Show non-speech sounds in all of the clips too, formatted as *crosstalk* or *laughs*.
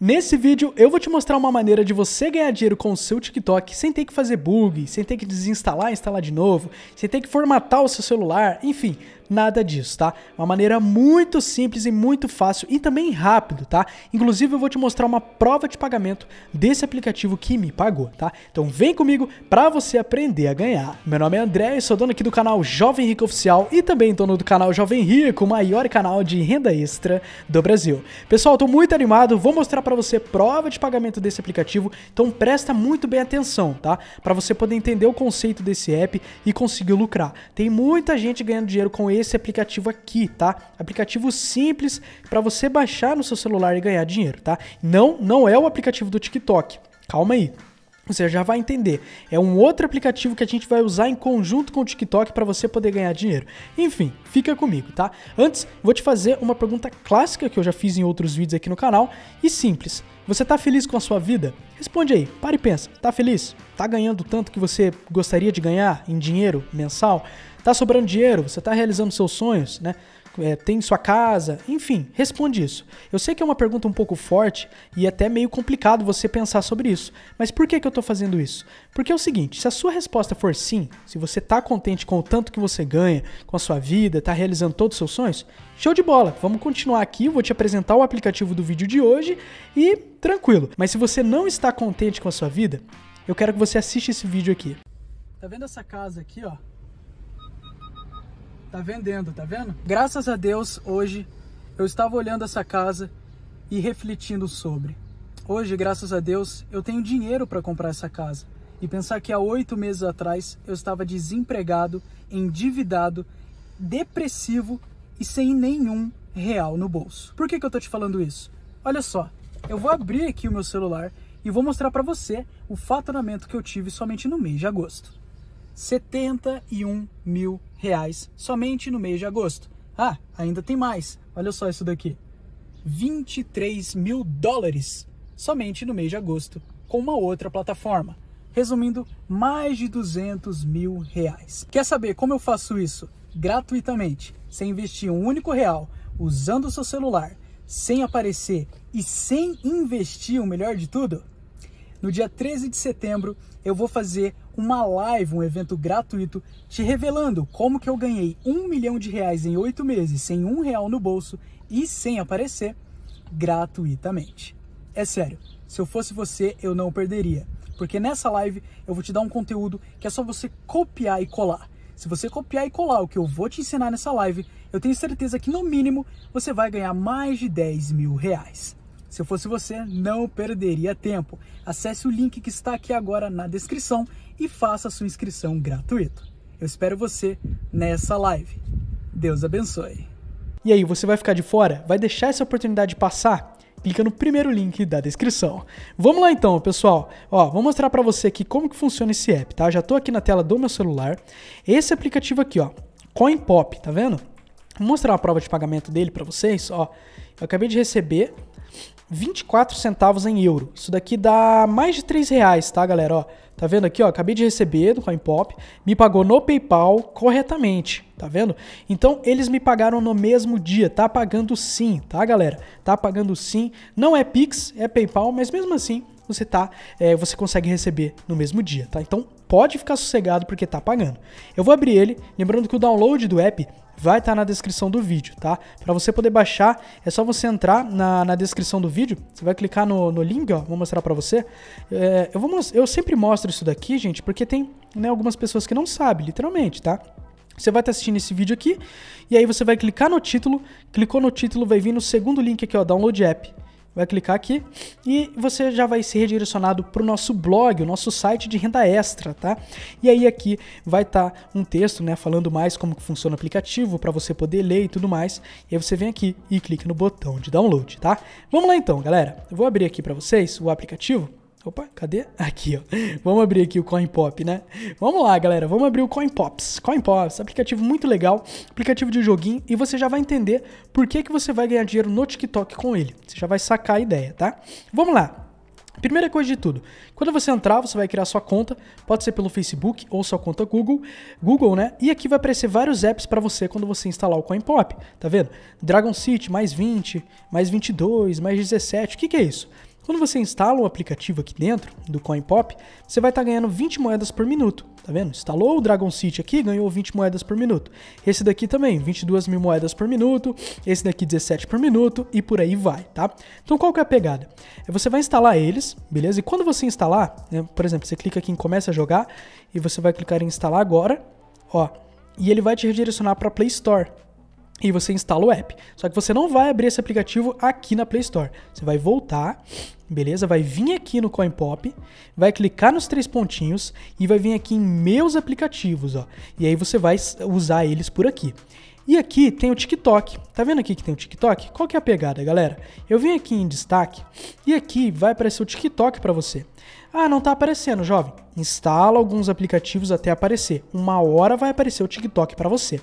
Nesse vídeo eu vou te mostrar uma maneira de você ganhar dinheiro com o seu TikTok sem ter que fazer bug, sem ter que desinstalar e instalar de novo, sem ter que formatar o seu celular, enfim, nada disso, tá? Uma maneira muito simples e muito fácil e também rápido, tá? Inclusive eu vou te mostrar uma prova de pagamento desse aplicativo que me pagou, tá? Então vem comigo para você aprender a ganhar. Meu nome é André e sou dono aqui do canal Jovem Rico Oficial e também dono do canal Jovem Rico, o maior canal de renda extra do Brasil. Pessoal, tô muito animado, vou mostrar para você prova de pagamento desse aplicativo, então presta muito bem atenção, tá? Para você poder entender o conceito desse app e conseguir lucrar. Tem muita gente ganhando dinheiro com ele esse aplicativo aqui, tá? Aplicativo simples para você baixar no seu celular e ganhar dinheiro, tá? Não, não é o aplicativo do TikTok. Calma aí. Você já vai entender. É um outro aplicativo que a gente vai usar em conjunto com o TikTok para você poder ganhar dinheiro. Enfim, fica comigo, tá? Antes, vou te fazer uma pergunta clássica que eu já fiz em outros vídeos aqui no canal e simples. Você tá feliz com a sua vida? Responde aí, para e pensa. Tá feliz? Tá ganhando tanto que você gostaria de ganhar em dinheiro mensal? Tá sobrando dinheiro? Você tá realizando seus sonhos, né? é, tem sua casa? Enfim, responde isso. Eu sei que é uma pergunta um pouco forte e até meio complicado você pensar sobre isso, mas por que, que eu estou fazendo isso? Porque é o seguinte: se a sua resposta for sim, se você está contente com o tanto que você ganha, com a sua vida, está realizando todos os seus sonhos, show de bola! Vamos continuar aqui, vou te apresentar o aplicativo do vídeo de hoje e tranquilo. Mas se você não está contente com a sua vida, eu quero que você assista esse vídeo aqui. Tá vendo essa casa aqui, ó? tá vendendo, tá vendo? Graças a Deus, hoje eu estava olhando essa casa e refletindo sobre. Hoje, graças a Deus, eu tenho dinheiro para comprar essa casa. E pensar que há oito meses atrás eu estava desempregado, endividado, depressivo e sem nenhum real no bolso. Por que, que eu tô te falando isso? Olha só, eu vou abrir aqui o meu celular e vou mostrar para você o faturamento que eu tive somente no mês de agosto. 71 mil reais somente no mês de agosto. Ah, ainda tem mais. Olha só isso daqui. 23 mil dólares somente no mês de agosto com uma outra plataforma. Resumindo, mais de 200 mil reais. Quer saber como eu faço isso? Gratuitamente, sem investir um único real, usando o seu celular, sem aparecer e sem investir o melhor de tudo? no dia 13 de setembro, eu vou fazer uma live, um evento gratuito, te revelando como que eu ganhei um milhão de reais em oito meses, sem um real no bolso e sem aparecer, gratuitamente. É sério, se eu fosse você, eu não perderia. Porque nessa live eu vou te dar um conteúdo que é só você copiar e colar. Se você copiar e colar o que eu vou te ensinar nessa live, eu tenho certeza que no mínimo você vai ganhar mais de 10 mil reais. Se eu fosse você, não perderia tempo. Acesse o link que está aqui agora na descrição e faça sua inscrição gratuita. Eu espero você nessa live. Deus abençoe. E aí, você vai ficar de fora? Vai deixar essa oportunidade passar? clica no primeiro link da descrição. Vamos lá então, pessoal. Ó, vou mostrar para você aqui como que funciona esse app, tá? Já tô aqui na tela do meu celular. Esse aplicativo aqui, ó, CoinPop, tá vendo? Vou mostrar a prova de pagamento dele para vocês, ó. Eu acabei de receber, 24 centavos em euro. Isso daqui dá mais de 3 reais, tá, galera? Ó, tá vendo aqui, ó? Acabei de receber do CoinPop, me pagou no PayPal corretamente, tá vendo? Então, eles me pagaram no mesmo dia, tá pagando sim, tá, galera? Tá pagando sim. Não é Pix, é PayPal, mas mesmo assim, você tá, é, você consegue receber no mesmo dia, tá? Então, pode ficar sossegado porque tá pagando. Eu vou abrir ele, lembrando que o download do app vai estar tá na descrição do vídeo, tá? Para você poder baixar, é só você entrar na, na descrição do vídeo, você vai clicar no, no link, ó, vou mostrar para você. É, eu, vou, eu sempre mostro isso daqui, gente, porque tem né, algumas pessoas que não sabem, literalmente, tá? Você vai estar tá assistindo esse vídeo aqui, e aí você vai clicar no título, clicou no título, vai vir no segundo link aqui, ó, Download App vai clicar aqui e você já vai ser redirecionado para o nosso blog, o nosso site de renda extra, tá? E aí aqui vai estar tá um texto, né, falando mais como que funciona o aplicativo para você poder ler e tudo mais. E aí você vem aqui e clica no botão de download, tá? Vamos lá então, galera. Eu vou abrir aqui para vocês o aplicativo. Opa, cadê? Aqui, ó. Vamos abrir aqui o Coin Pop, né? Vamos lá, galera. Vamos abrir o Coin Pops. Coin Pops, aplicativo muito legal, aplicativo de joguinho, e você já vai entender por que, que você vai ganhar dinheiro no TikTok com ele. Você já vai sacar a ideia, tá? Vamos lá. Primeira coisa de tudo, quando você entrar, você vai criar sua conta, pode ser pelo Facebook ou sua conta Google, Google, né? E aqui vai aparecer vários apps para você quando você instalar o CoinPop, tá vendo? Dragon City, mais 20, mais 22, mais 17, o que, que é isso? Quando você instala o um aplicativo aqui dentro do CoinPop, você vai estar tá ganhando 20 moedas por minuto, tá vendo? Instalou o Dragon City aqui, ganhou 20 moedas por minuto. Esse daqui também, 22 mil moedas por minuto, esse daqui 17 por minuto e por aí vai, tá? Então qual que é a pegada? É você vai instalar eles, beleza? E quando você instalar, né, por exemplo, você clica aqui em começa a jogar e você vai clicar em instalar agora, ó, e ele vai te redirecionar para Play Store, e você instala o app. Só que você não vai abrir esse aplicativo aqui na Play Store. Você vai voltar, beleza? Vai vir aqui no Coin Pop, vai clicar nos três pontinhos e vai vir aqui em meus aplicativos, ó. E aí você vai usar eles por aqui. E aqui tem o TikTok. Tá vendo aqui que tem o TikTok? Qual que é a pegada, galera? Eu vim aqui em destaque e aqui vai aparecer o TikTok para você. Ah, não tá aparecendo, jovem. Instala alguns aplicativos até aparecer. Uma hora vai aparecer o TikTok para você.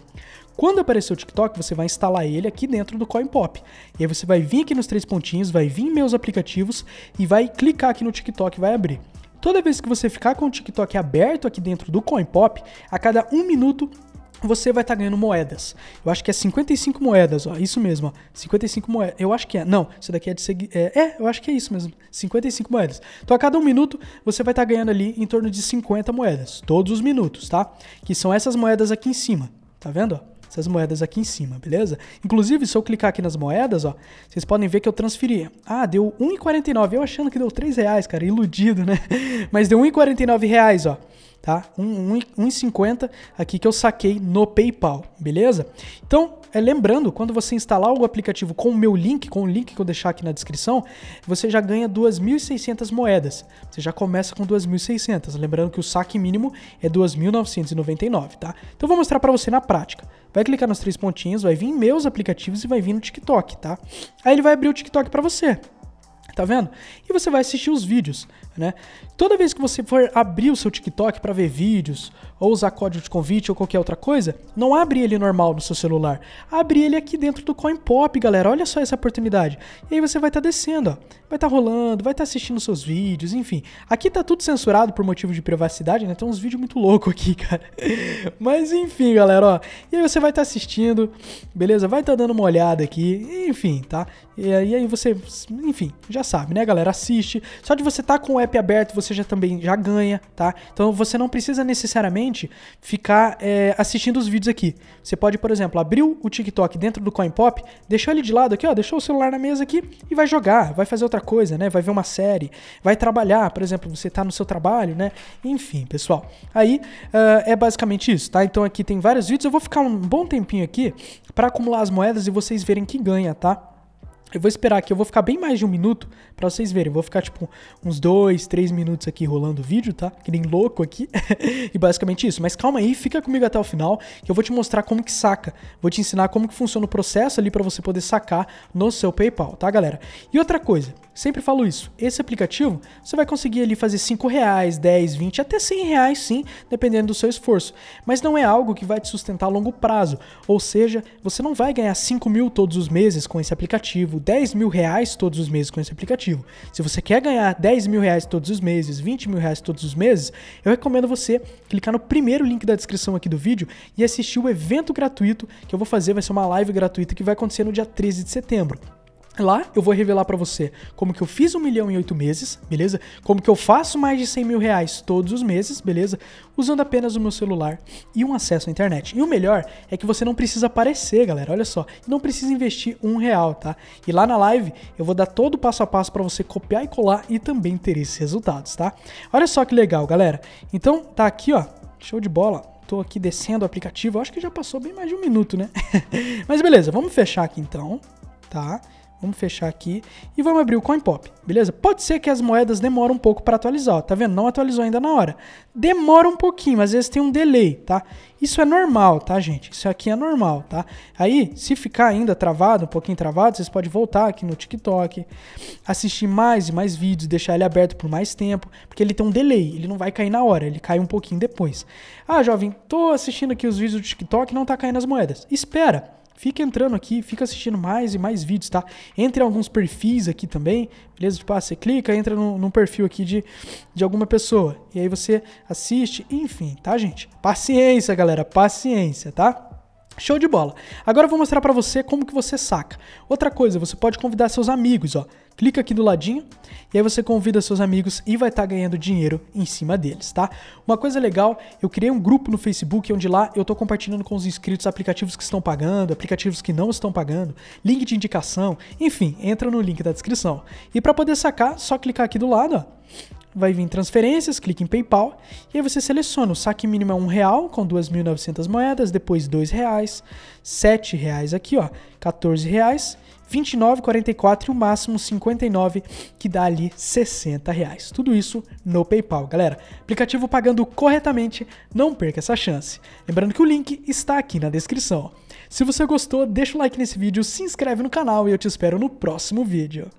Quando aparecer o TikTok, você vai instalar ele aqui dentro do CoinPop E aí você vai vir aqui nos três pontinhos, vai vir em meus aplicativos e vai clicar aqui no TikTok e vai abrir. Toda vez que você ficar com o TikTok aberto aqui dentro do CoinPop, a cada um minuto você vai estar tá ganhando moedas. Eu acho que é 55 moedas, ó. Isso mesmo, ó. 55 moedas. Eu acho que é. Não, isso daqui é de seguir. É, é, eu acho que é isso mesmo. 55 moedas. Então a cada um minuto você vai estar tá ganhando ali em torno de 50 moedas. Todos os minutos, tá? Que são essas moedas aqui em cima. Tá vendo? Ó? essas moedas aqui em cima, beleza? Inclusive, se eu clicar aqui nas moedas, ó, vocês podem ver que eu transferi. Ah, deu 1,49, eu achando que deu 3 reais, cara, iludido, né? *laughs* Mas deu 1,49 reais, ó tá? 1,50 aqui que eu saquei no PayPal, beleza? Então, é, lembrando, quando você instalar o aplicativo com o meu link, com o link que eu deixar aqui na descrição, você já ganha 2.600 moedas. Você já começa com 2.600. Lembrando que o saque mínimo é 2.999, tá? Então, vou mostrar para você na prática. Vai clicar nos três pontinhos, vai vir em meus aplicativos e vai vir no TikTok, tá? Aí ele vai abrir o TikTok para você tá vendo? E você vai assistir os vídeos, né? Toda vez que você for abrir o seu TikTok para ver vídeos, ou usar código de convite ou qualquer outra coisa, não abre ele normal no seu celular. Abre ele aqui dentro do Coin Pop, galera. Olha só essa oportunidade. E aí você vai estar tá descendo, ó. Vai estar tá rolando, vai estar tá assistindo seus vídeos, enfim. Aqui tá tudo censurado por motivo de privacidade, né? Tem uns vídeos muito loucos aqui, *laughs* cara. Mas enfim, galera, ó. E aí você vai estar tá assistindo, beleza? Vai estar tá dando uma olhada aqui, enfim, tá? E aí você, enfim, já sabe, né, galera? Assiste. Só de você estar tá com o app aberto, você já também já ganha, tá? Então você não precisa necessariamente ficar é, assistindo os vídeos aqui. Você pode, por exemplo, abrir o TikTok dentro do Coin Pop, deixar ele de lado aqui, ó, deixou o celular na mesa aqui e vai jogar, vai fazer outra coisa, né? Vai ver uma série, vai trabalhar, por exemplo, você está no seu trabalho, né? Enfim, pessoal. Aí uh, é basicamente isso, tá? Então aqui tem vários vídeos. Eu vou ficar um bom tempinho aqui para acumular as moedas e vocês verem quem ganha, tá? Eu vou esperar aqui, eu vou ficar bem mais de um minuto para vocês verem. Eu vou ficar tipo uns dois, três minutos aqui rolando o vídeo, tá? Que nem louco aqui. *laughs* e basicamente isso. Mas calma aí, fica comigo até o final que eu vou te mostrar como que saca. Vou te ensinar como que funciona o processo ali para você poder sacar no seu PayPal, tá, galera? E outra coisa, Sempre falo isso. Esse aplicativo, você vai conseguir ali fazer 5 reais, 10, 20, até 100 reais sim, dependendo do seu esforço. Mas não é algo que vai te sustentar a longo prazo. Ou seja, você não vai ganhar 5 mil todos os meses com esse aplicativo, 10 mil reais todos os meses com esse aplicativo. Se você quer ganhar 10 mil reais todos os meses, 20 mil reais todos os meses, eu recomendo você clicar no primeiro link da descrição aqui do vídeo e assistir o evento gratuito que eu vou fazer. Vai ser uma live gratuita que vai acontecer no dia 13 de setembro. Lá eu vou revelar para você como que eu fiz um milhão em oito meses, beleza? Como que eu faço mais de 100 mil reais todos os meses, beleza? Usando apenas o meu celular e um acesso à internet. E o melhor é que você não precisa aparecer, galera. Olha só, não precisa investir um real, tá? E lá na live eu vou dar todo o passo a passo para você copiar e colar e também ter esses resultados, tá? Olha só que legal, galera. Então tá aqui, ó, show de bola. Tô aqui descendo o aplicativo. Eu acho que já passou bem mais de um minuto, né? *laughs* Mas beleza, vamos fechar aqui então, tá? Vamos fechar aqui e vamos abrir o CoinPop, beleza? Pode ser que as moedas demorem um pouco para atualizar, ó, tá vendo? Não atualizou ainda na hora. Demora um pouquinho, às vezes tem um delay, tá? Isso é normal, tá, gente? Isso aqui é normal, tá? Aí, se ficar ainda travado, um pouquinho travado, vocês podem voltar aqui no TikTok, assistir mais e mais vídeos, deixar ele aberto por mais tempo, porque ele tem um delay, ele não vai cair na hora, ele cai um pouquinho depois. Ah, jovem, tô assistindo aqui os vídeos do TikTok e não tá caindo as moedas. Espera! Fica entrando aqui, fica assistindo mais e mais vídeos, tá? Entre alguns perfis aqui também, beleza? Tipo, ah, você clica, entra num, num perfil aqui de, de alguma pessoa. E aí você assiste, enfim, tá, gente? Paciência, galera, paciência, tá? Show de bola. Agora eu vou mostrar para você como que você saca. Outra coisa, você pode convidar seus amigos, ó clica aqui do ladinho e aí você convida seus amigos e vai estar tá ganhando dinheiro em cima deles, tá? Uma coisa legal, eu criei um grupo no Facebook onde lá eu estou compartilhando com os inscritos aplicativos que estão pagando, aplicativos que não estão pagando, link de indicação, enfim, entra no link da descrição. E para poder sacar, só clicar aqui do lado, ó, vai vir transferências, clique em PayPal e aí você seleciona o saque mínimo é um real com 2.900 moedas, depois dois reais, sete reais aqui, ó, 14 reais. 29,44 e o máximo 59, que dá ali 60 reais. Tudo isso no PayPal, galera. Aplicativo pagando corretamente, não perca essa chance. Lembrando que o link está aqui na descrição. Se você gostou, deixa o like nesse vídeo, se inscreve no canal e eu te espero no próximo vídeo.